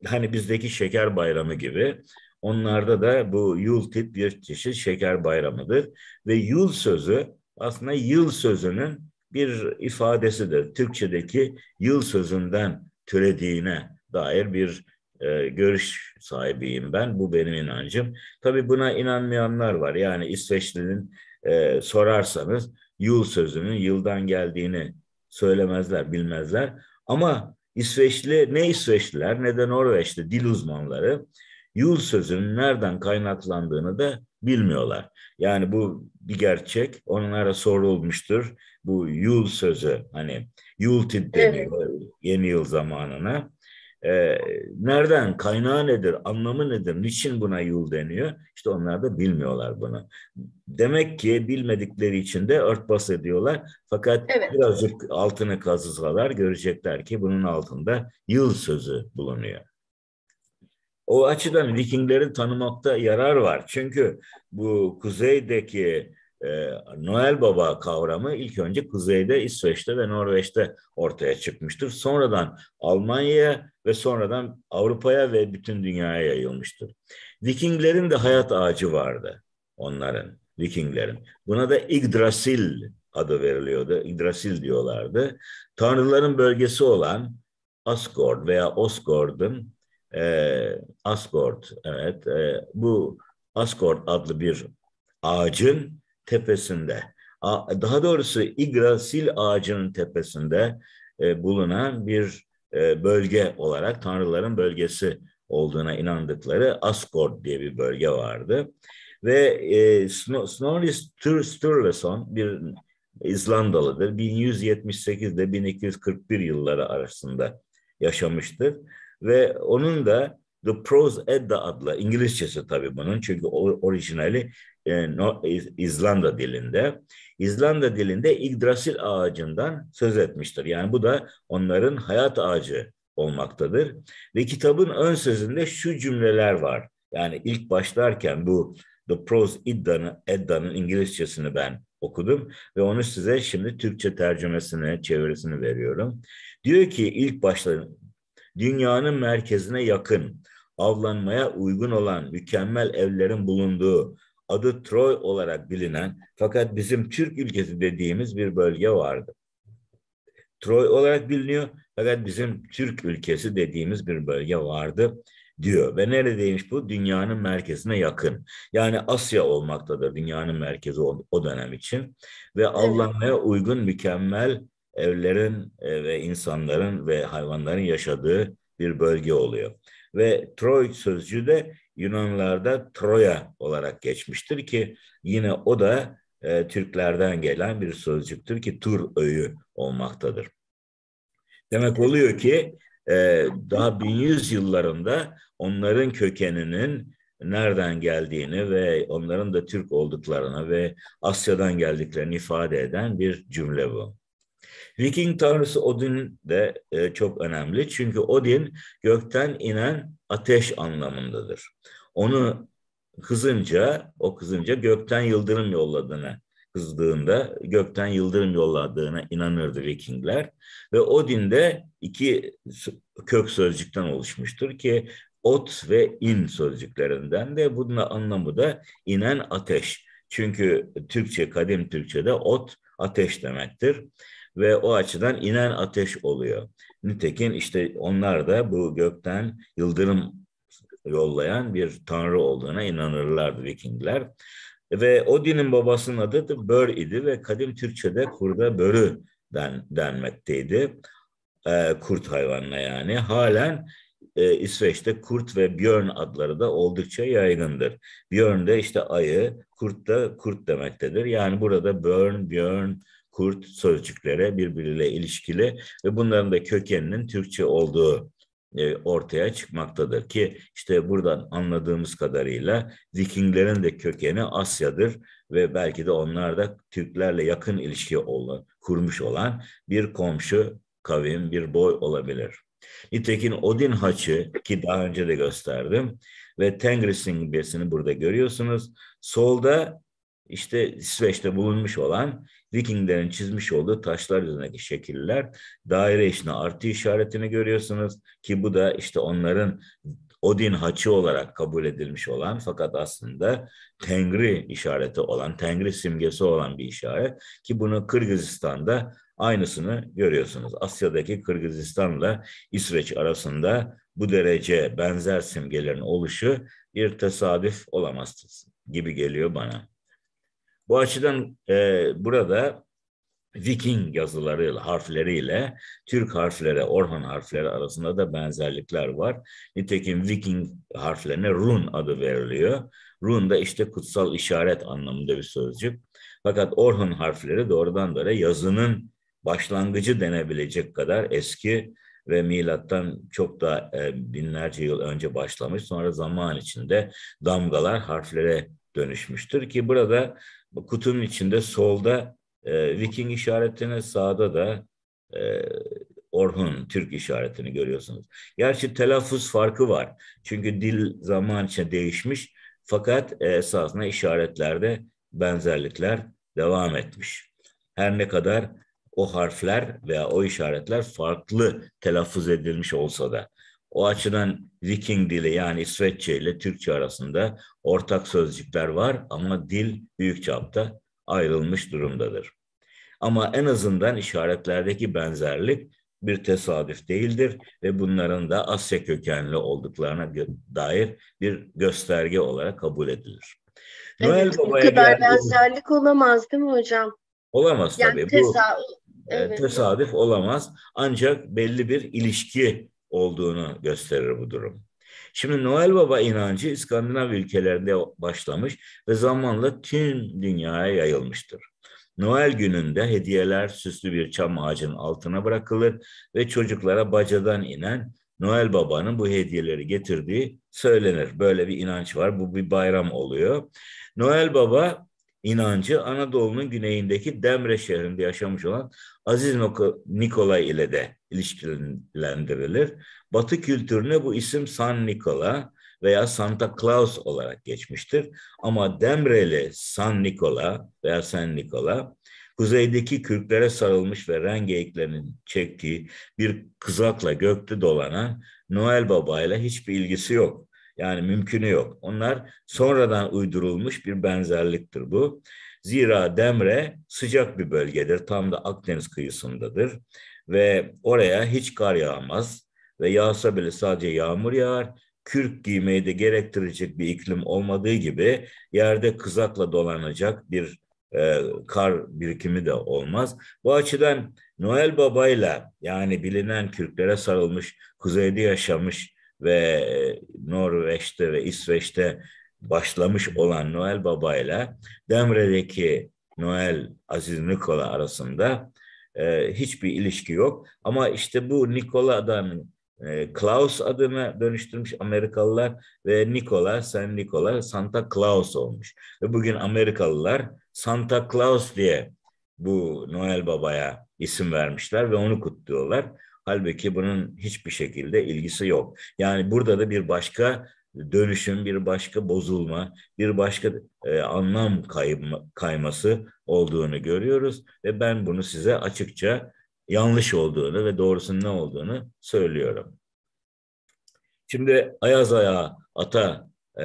hani bizdeki şeker bayramı gibi onlarda da bu yul tip bir çeşit şeker bayramıdır. Ve yul sözü aslında yıl sözünün bir ifadesidir. Türkçedeki yıl sözünden türediğine dair bir e, görüş sahibiyim ben. Bu benim inancım. Tabii buna inanmayanlar var. Yani İsveçli'nin e, sorarsanız yıl sözünün yıldan geldiğini söylemezler, bilmezler. Ama İsveçli ne İsveçliler ne de Norveçli dil uzmanları yul sözünün nereden kaynaklandığını da bilmiyorlar. Yani bu bir gerçek. Onlara sorulmuştur. Bu yul sözü hani yultid deniyor evet. yeni yıl zamanına. E, nereden, kaynağı nedir, anlamı nedir, niçin buna yul deniyor? İşte onlar da bilmiyorlar bunu. Demek ki bilmedikleri için de örtbas ediyorlar. Fakat evet. birazcık altını kazısalar görecekler ki bunun altında yıl sözü bulunuyor. O açıdan Vikingleri tanımakta yarar var. Çünkü bu kuzeydeki ee, Noel Baba kavramı ilk önce Kuzey'de, İsveç'te ve Norveç'te ortaya çıkmıştır. Sonradan Almanya'ya ve sonradan Avrupa'ya ve bütün dünyaya yayılmıştır. Vikinglerin de hayat ağacı vardı onların, Vikinglerin. Buna da Yggdrasil adı veriliyordu. Yggdrasil diyorlardı. Tanrıların bölgesi olan Asgard veya Osgard'ın e, Asgard, evet, e, bu Asgard adlı bir ağacın tepesinde, daha doğrusu İgrasil ağacının tepesinde e, bulunan bir e, bölge olarak tanrıların bölgesi olduğuna inandıkları Asgard diye bir bölge vardı. Ve e, Snorri Sturluson bir İzlandalıdır. 1178'de 1241 yılları arasında yaşamıştır. Ve onun da The Prose Edda adlı İngilizcesi tabii bunun çünkü orijinali e, no, İzlanda dilinde. İzlanda dilinde Yggdrasil ağacından söz etmiştir. Yani bu da onların hayat ağacı olmaktadır. Ve kitabın ön sözünde şu cümleler var. Yani ilk başlarken bu The Prose Edda'nın Edda İngilizcesini ben okudum ve onu size şimdi Türkçe tercümesini, çevirisini veriyorum. Diyor ki ilk başta dünyanın merkezine yakın, avlanmaya uygun olan mükemmel evlerin bulunduğu adı Troy olarak bilinen fakat bizim Türk ülkesi dediğimiz bir bölge vardı. Troy olarak biliniyor fakat bizim Türk ülkesi dediğimiz bir bölge vardı diyor. Ve neredeymiş bu? Dünyanın merkezine yakın. Yani Asya olmaktadır dünyanın merkezi o, dönem için. Ve Allah'a uygun mükemmel evlerin e, ve insanların ve hayvanların yaşadığı bir bölge oluyor. Ve Troy sözcüğü de Yunanlarda Troya olarak geçmiştir ki yine o da e, Türklerden gelen bir sözcüktür ki tur öyü olmaktadır. Demek oluyor ki e, daha 1100 yıllarında onların kökeninin nereden geldiğini ve onların da Türk olduklarını ve Asya'dan geldiklerini ifade eden bir cümle bu. Viking tanrısı Odin de e, çok önemli. Çünkü Odin gökten inen ateş anlamındadır. Onu kızınca, o kızınca gökten yıldırım yolladığına kızdığında gökten yıldırım yolladığına inanırdı Vikingler. Ve Odin de iki kök sözcükten oluşmuştur ki ot ve in sözcüklerinden de bunun anlamı da inen ateş. Çünkü Türkçe, kadim Türkçe'de ot ateş demektir ve o açıdan inen ateş oluyor. Nitekim işte onlar da bu gökten yıldırım yollayan bir tanrı olduğuna inanırlardı Vikingler. Ve Odin'in babasının adı da Bör idi ve kadim Türkçe'de kurda börü den, denmekteydi. E, kurt hayvanına yani. Halen e, İsveç'te kurt ve björn adları da oldukça yaygındır. Björn de işte ayı, kurt da kurt demektedir. Yani burada Björn, björn, kurt sözcüklere birbiriyle ilişkili ve bunların da kökeninin Türkçe olduğu e, ortaya çıkmaktadır ki işte buradan anladığımız kadarıyla Vikinglerin de kökeni Asya'dır ve belki de onlar da Türklerle yakın ilişki olan, kurmuş olan bir komşu kavim, bir boy olabilir. Nitekim Odin haçı ki daha önce de gösterdim ve Tengrising simgesini burada görüyorsunuz. Solda işte İsveç'te bulunmuş olan Vikinglerin çizmiş olduğu taşlar üzerindeki şekiller. Daire içine artı işaretini görüyorsunuz ki bu da işte onların Odin haçı olarak kabul edilmiş olan fakat aslında Tengri işareti olan, Tengri simgesi olan bir işaret ki bunu Kırgızistan'da aynısını görüyorsunuz. Asya'daki Kırgızistan'la İsveç arasında bu derece benzer simgelerin oluşu bir tesadüf olamaz gibi geliyor bana. Bu açıdan e, burada Viking yazıları harfleriyle Türk harfleri, Orhan harfleri arasında da benzerlikler var. Nitekim Viking harflerine Run adı veriliyor. Run da işte kutsal işaret anlamında bir sözcük. Fakat Orhan harfleri doğrudan doğruya yazının başlangıcı denebilecek kadar eski ve milattan çok da e, binlerce yıl önce başlamış. Sonra zaman içinde damgalar harflere dönüşmüştür ki burada kutunun içinde solda e, Viking işaretini, sağda da e, Orhun Türk işaretini görüyorsunuz. Gerçi telaffuz farkı var. Çünkü dil zaman içinde değişmiş fakat e, esasında işaretlerde benzerlikler devam etmiş. Her ne kadar o harfler veya o işaretler farklı telaffuz edilmiş olsa da. O açıdan Viking dili yani İsveççe ile Türkçe arasında ortak sözcükler var ama dil büyük çapta ayrılmış durumdadır. Ama en azından işaretlerdeki benzerlik bir tesadüf değildir ve bunların da Asya kökenli olduklarına dair bir gösterge olarak kabul edilir. Evet, Noel Baba'ya bu kadar geldiğimiz... benzerlik olamaz değil mi hocam? Olamaz yani tabii. Tesa... Bu, e, evet. Tesadüf olamaz ancak belli bir ilişki olduğunu gösterir bu durum. Şimdi Noel Baba inancı İskandinav ülkelerinde başlamış ve zamanla tüm dünyaya yayılmıştır. Noel gününde hediyeler süslü bir çam ağacının altına bırakılır ve çocuklara bacadan inen Noel Baba'nın bu hediyeleri getirdiği söylenir. Böyle bir inanç var. Bu bir bayram oluyor. Noel Baba inancı Anadolu'nun güneyindeki Demre şehrinde yaşamış olan Aziz Nikolay ile de ilişkilendirilir. Batı kültürüne bu isim San Nikola veya Santa Claus olarak geçmiştir. Ama Demreli San Nikola veya San Nikola kuzeydeki kürklere sarılmış ve rengeyiklerinin çektiği bir kızakla gökte dolanan Noel Baba ile hiçbir ilgisi yok. Yani mümkünü yok. Onlar sonradan uydurulmuş bir benzerliktir bu. Zira Demre sıcak bir bölgedir. Tam da Akdeniz kıyısındadır. Ve oraya hiç kar yağmaz ve yağsa bile sadece yağmur yağar. Kürk giymeyi de gerektirecek bir iklim olmadığı gibi yerde kızakla dolanacak bir e, kar birikimi de olmaz. Bu açıdan Noel Baba'yla yani bilinen Kürklere sarılmış, kuzeyde yaşamış ve e, Norveç'te ve İsveç'te başlamış olan Noel Baba'yla Demre'deki Noel Aziz Nikola arasında e, hiçbir ilişki yok. Ama işte bu Nikola adamın e, Klaus adına dönüştürmüş Amerikalılar ve Nikola, sen Nikola, Santa Claus olmuş. Ve bugün Amerikalılar Santa Claus diye bu Noel Baba'ya isim vermişler ve onu kutluyorlar. Halbuki bunun hiçbir şekilde ilgisi yok. Yani burada da bir başka dönüşüm, bir başka bozulma, bir başka e, anlam kayma, kayması olduğunu görüyoruz ve ben bunu size açıkça yanlış olduğunu ve doğrusunun ne olduğunu söylüyorum. Şimdi Ayaz Ayağa Ata e,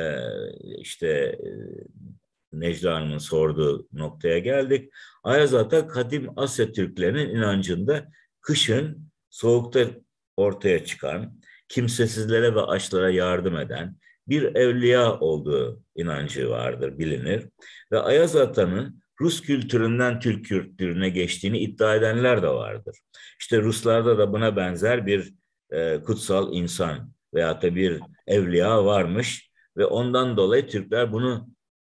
işte e, Necla Hanım'ın sorduğu noktaya geldik. Ayaz Ata kadim Asya Türklerinin inancında kışın soğukta ortaya çıkan, kimsesizlere ve açlara yardım eden bir evliya olduğu inancı vardır, bilinir. Ve Ayaz Ata'nın Rus kültüründen Türk kültürüne geçtiğini iddia edenler de vardır. İşte Ruslarda da buna benzer bir e, kutsal insan veya da bir evliya varmış ve ondan dolayı Türkler bunu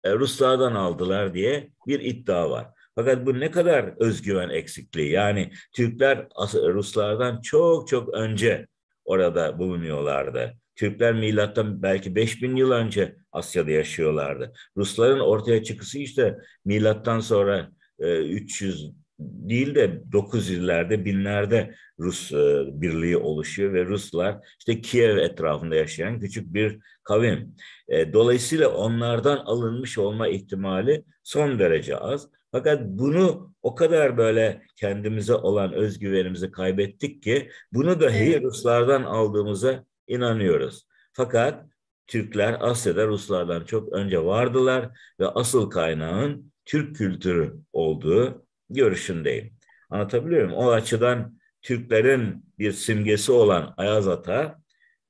e, Ruslardan aldılar diye bir iddia var. Fakat bu ne kadar özgüven eksikliği. Yani Türkler Ruslardan çok çok önce orada bulunuyorlardı. Türkler milattan belki 5000 yıl önce Asya'da yaşıyorlardı. Rusların ortaya çıkışı işte milattan sonra 300 e, değil de 900'lerde binlerde Rus e, birliği oluşuyor ve Ruslar işte Kiev etrafında yaşayan küçük bir kavim. E, dolayısıyla onlardan alınmış olma ihtimali son derece az. Fakat bunu o kadar böyle kendimize olan özgüvenimizi kaybettik ki bunu da evet. Ruslardan aldığımıza inanıyoruz. Fakat Türkler Asya'da Ruslardan çok önce vardılar ve asıl kaynağın Türk kültürü olduğu görüşündeyim. Anlatabiliyor muyum? O açıdan Türklerin bir simgesi olan Ayaz Ata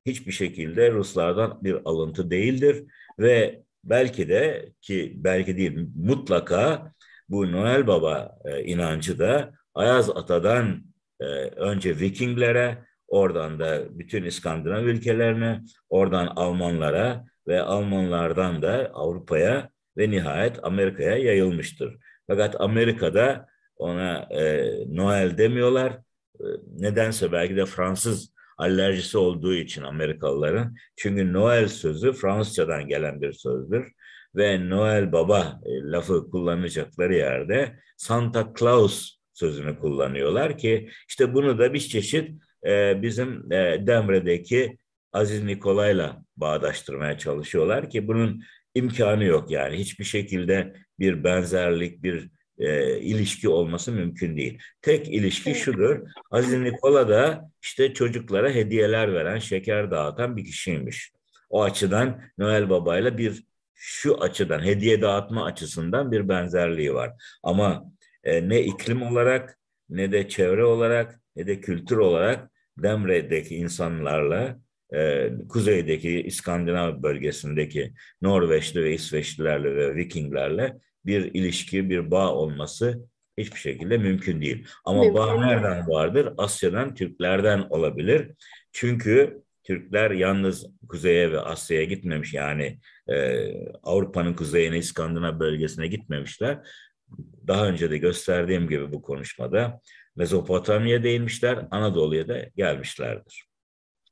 hiçbir şekilde Ruslardan bir alıntı değildir ve belki de ki belki değil mutlaka bu Noel Baba e, inancı da Ayaz Ata'dan e, önce Vikinglere, oradan da bütün İskandinav ülkelerine, oradan Almanlara ve Almanlardan da Avrupa'ya ve nihayet Amerika'ya yayılmıştır. Fakat Amerika'da ona e, Noel demiyorlar. E, nedense belki de Fransız alerjisi olduğu için Amerikalıların. Çünkü Noel sözü Fransızcadan gelen bir sözdür ve Noel Baba e, lafı kullanacakları yerde Santa Claus sözünü kullanıyorlar ki işte bunu da bir çeşit e, bizim e, Demre'deki Aziz Nikolay'la bağdaştırmaya çalışıyorlar ki bunun imkanı yok yani hiçbir şekilde bir benzerlik bir e, ilişki olması mümkün değil. Tek ilişki şudur. Aziz Nikola da işte çocuklara hediyeler veren, şeker dağıtan bir kişiymiş. O açıdan Noel Baba'yla bir şu açıdan hediye dağıtma açısından bir benzerliği var. Ama e, ne iklim olarak ne de çevre olarak ne de kültür olarak Demre'deki insanlarla e, kuzeydeki İskandinav bölgesindeki Norveçli ve İsveçlilerle ve Vikinglerle bir ilişki, bir bağ olması hiçbir şekilde mümkün değil. Ama mümkün bağ nereden vardır? Asya'dan, Türklerden olabilir. Çünkü Türkler yalnız kuzeye ve Asya'ya gitmemiş yani e, Avrupa'nın kuzeyine İskandinav bölgesine gitmemişler. Daha önce de gösterdiğim gibi bu konuşmada Mezopotamya değinmişler, Anadolu'ya da gelmişlerdir.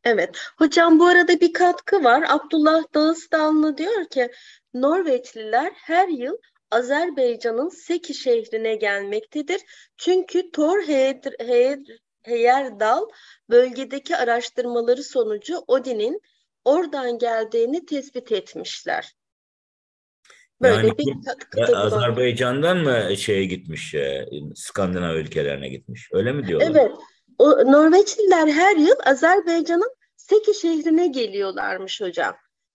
Evet. Hocam bu arada bir katkı var. Abdullah Dağıstanlı diyor ki Norveçliler her yıl Azerbaycan'ın Seki şehrine gelmektedir. Çünkü Thor Heyedr Heyerdahl bölgedeki araştırmaları sonucu Odin'in oradan geldiğini tespit etmişler. Böyle yani, bir katkıda Azerbaycan'dan mı şeye gitmiş, e, Skandinav ülkelerine gitmiş. Öyle mi diyorlar? Evet. O, Norveçliler her yıl Azerbaycan'ın Seki şehrine geliyorlarmış hocam.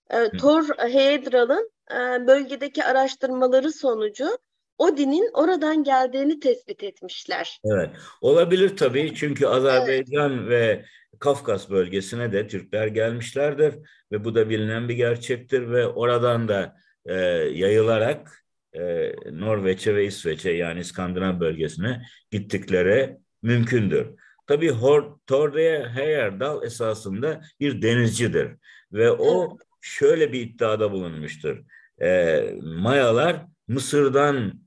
E, Hı. Thor Heyedral'ın e, bölgedeki araştırmaları sonucu Odin'in oradan geldiğini tespit etmişler. Evet, olabilir tabii çünkü Azerbaycan evet. ve Kafkas bölgesine de Türkler gelmişlerdir ve bu da bilinen bir gerçektir ve oradan da e, yayılarak e, Norveç'e ve İsveç'e yani İskandinav bölgesine gittikleri mümkündür. Tabii Thordeya Heyerdahl esasında bir denizcidir ve o evet. şöyle bir iddiada bulunmuştur. E, Mayalar Mısır'dan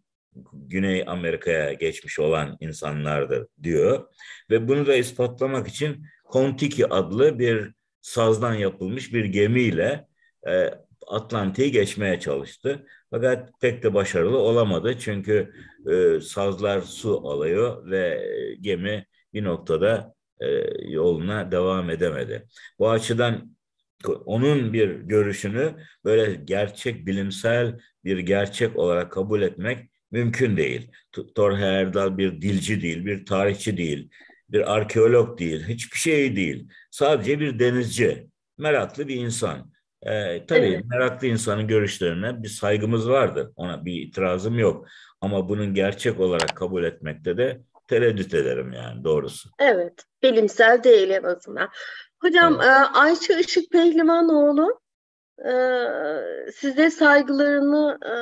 Güney Amerika'ya geçmiş olan insanlardır diyor. Ve bunu da ispatlamak için Kontiki adlı bir sazdan yapılmış bir gemiyle e, Atlantik'i geçmeye çalıştı. Fakat pek de başarılı olamadı çünkü e, sazlar su alıyor ve e, gemi bir noktada e, yoluna devam edemedi. Bu açıdan onun bir görüşünü böyle gerçek bilimsel bir gerçek olarak kabul etmek mümkün değil. Thor Heyerdahl bir dilci değil, bir tarihçi değil, bir arkeolog değil, hiçbir şey değil. Sadece bir denizci, meraklı bir insan. Ee, tabii evet. meraklı insanın görüşlerine bir saygımız vardır. Ona bir itirazım yok. Ama bunun gerçek olarak kabul etmekte de tereddüt ederim yani doğrusu. Evet, bilimsel değil en azından. Hocam evet. E, Ayça Işık Pehlivanoğlu ee, size saygılarını e,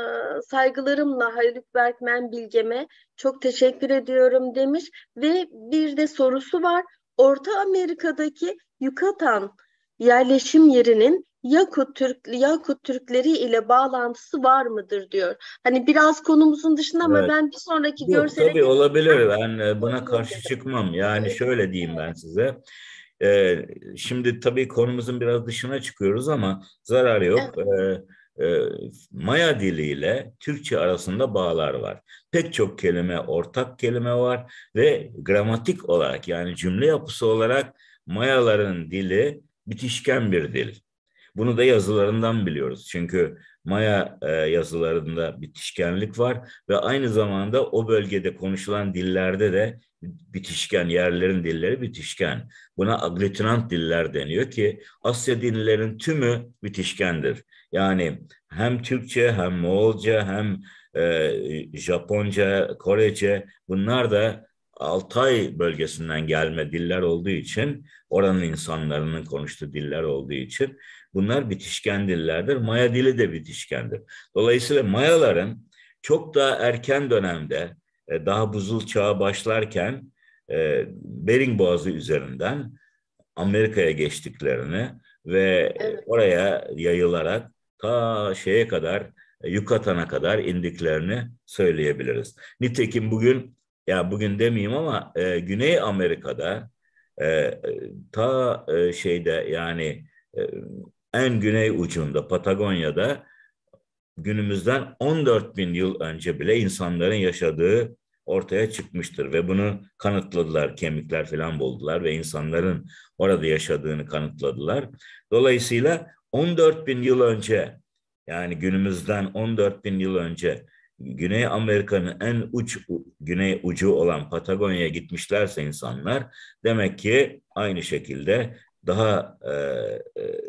saygılarımla Haluk Berkmen Bilgem'e çok teşekkür ediyorum demiş ve bir de sorusu var. Orta Amerika'daki Yucatan yerleşim yerinin Yakut Türk Yakut Türkleri ile bağlantısı var mıdır diyor. Hani biraz konumuzun dışında ama evet. ben bir sonraki Yok, görsele Tabii olabilir. Ben e, buna karşı çıkmam. Yani şöyle diyeyim ben size. E, şimdi tabii konumuzun biraz dışına çıkıyoruz ama zararı yok. Evet. Ee, e, Maya diliyle Türkçe arasında bağlar var. Pek çok kelime, ortak kelime var ve gramatik olarak yani cümle yapısı olarak Mayaların dili bitişken bir dil. Bunu da yazılarından biliyoruz. Çünkü Maya e, yazılarında bitişkenlik var ve aynı zamanda o bölgede konuşulan dillerde de bitişken, yerlerin dilleri bitişken. Buna aglutinant diller deniyor ki Asya dinlerin tümü bitişkendir. Yani hem Türkçe hem Moğolca hem e, Japonca, Korece bunlar da Altay bölgesinden gelme diller olduğu için, oranın insanlarının konuştuğu diller olduğu için bunlar bitişken dillerdir. Maya dili de bitişkendir. Dolayısıyla Mayaların çok daha erken dönemde, e, daha buzul çağı başlarken e, Bering Boğazı üzerinden Amerika'ya geçtiklerini ve evet. oraya yayılarak ta şeye kadar e, Yukatan'a kadar indiklerini söyleyebiliriz. Nitekim bugün ya bugün demeyeyim ama e, Güney Amerika'da e, e, ta e, şeyde yani e, en güney ucunda Patagonya'da günümüzden 14 bin yıl önce bile insanların yaşadığı ortaya çıkmıştır ve bunu kanıtladılar. Kemikler falan buldular ve insanların orada yaşadığını kanıtladılar. Dolayısıyla 14 bin yıl önce yani günümüzden 14 bin yıl önce Güney Amerika'nın en uç güney ucu olan Patagonya'ya gitmişlerse insanlar demek ki aynı şekilde daha e, e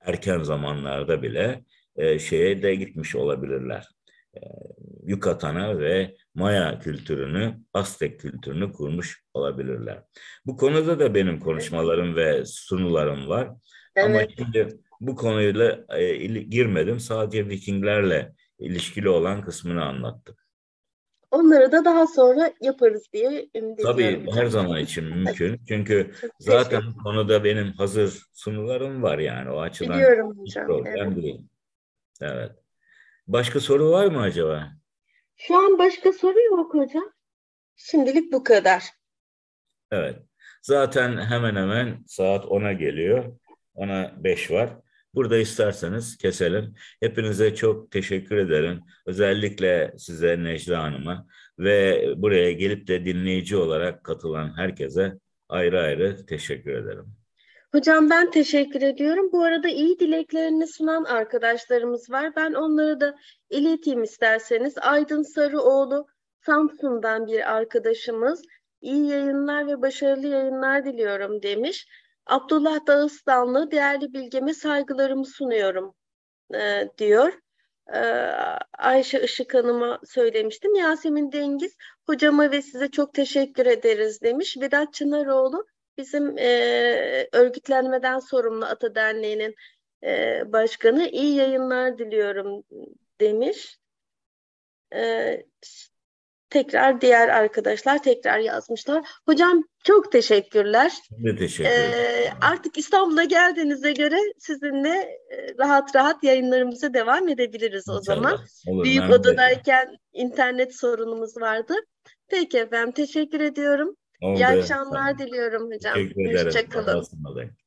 erken zamanlarda bile e, şeye de gitmiş olabilirler. E, Yukatan'a ve Maya kültürünü, Aztek kültürünü kurmuş olabilirler. Bu konuda da benim konuşmalarım ve sunularım var. Evet. Ama şimdi bu konuyla e, girmedim. Sadece Vikinglerle ilişkili olan kısmını anlattım. Onları da daha sonra yaparız diye ümit ediyorum. Tabii her zaman için mümkün. Çünkü zaten konuda benim hazır sunularım var yani o açıdan. Biliyorum hocam. Problem evet. değil. Evet. Başka soru var mı acaba? Şu an başka soru yok hocam. Şimdilik bu kadar. Evet. Zaten hemen hemen saat 10'a geliyor. Ona 5 var. Burada isterseniz keselim. Hepinize çok teşekkür ederim. Özellikle size Necla Hanım'a ve buraya gelip de dinleyici olarak katılan herkese ayrı ayrı teşekkür ederim. Hocam ben teşekkür ediyorum. Bu arada iyi dileklerini sunan arkadaşlarımız var. Ben onları da ileteyim isterseniz. Aydın Sarıoğlu Samsun'dan bir arkadaşımız. İyi yayınlar ve başarılı yayınlar diliyorum demiş. Abdullah Dağıstanlı değerli bilgeme saygılarımı sunuyorum e, diyor. E, Ayşe Işık Hanım'a söylemiştim. Yasemin Dengiz hocama ve size çok teşekkür ederiz demiş. Vedat Çınaroğlu bizim e, örgütlenmeden sorumlu Ata Derneği'nin e, başkanı iyi yayınlar diliyorum demiş. E, tekrar diğer arkadaşlar tekrar yazmışlar. Hocam çok teşekkürler. Ne teşekkür Ee, artık İstanbul'a geldiğinize göre sizinle e, rahat rahat yayınlarımıza devam edebiliriz İnşallah. o zaman. Olur, Büyük odadayken internet sorunumuz vardı. Peki efendim teşekkür ediyorum. Oldu. İyi akşamlar tamam. diliyorum hocam. Teşekkür ederim. Hoşçakalın.